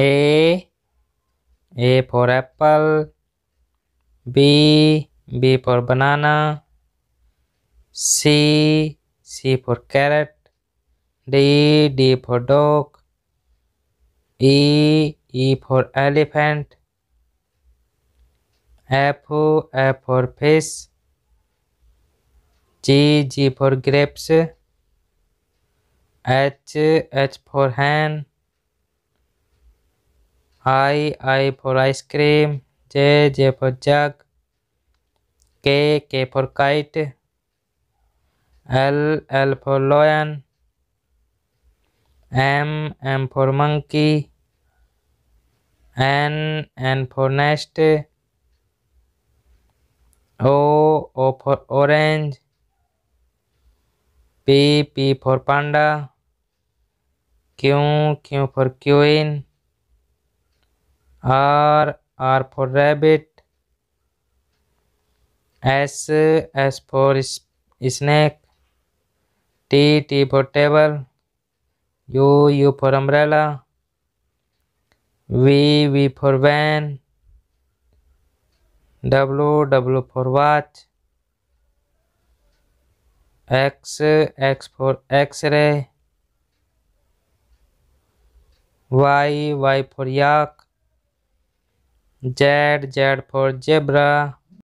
A A for apple B B for banana C C for carrot D D for dog E E for elephant F F for fish G G for grapes H H for hand I I for ice cream J J for jug K K for kite L L for lion M M for monkey N N for nest O O for orange P P for panda Q Q for queen R, R for rabbit. S, S for snake. T, T for table. U, U for umbrella. V, V for van. W, W for watch. X, X for x-ray. Y, Y for yak. Z Z for zebra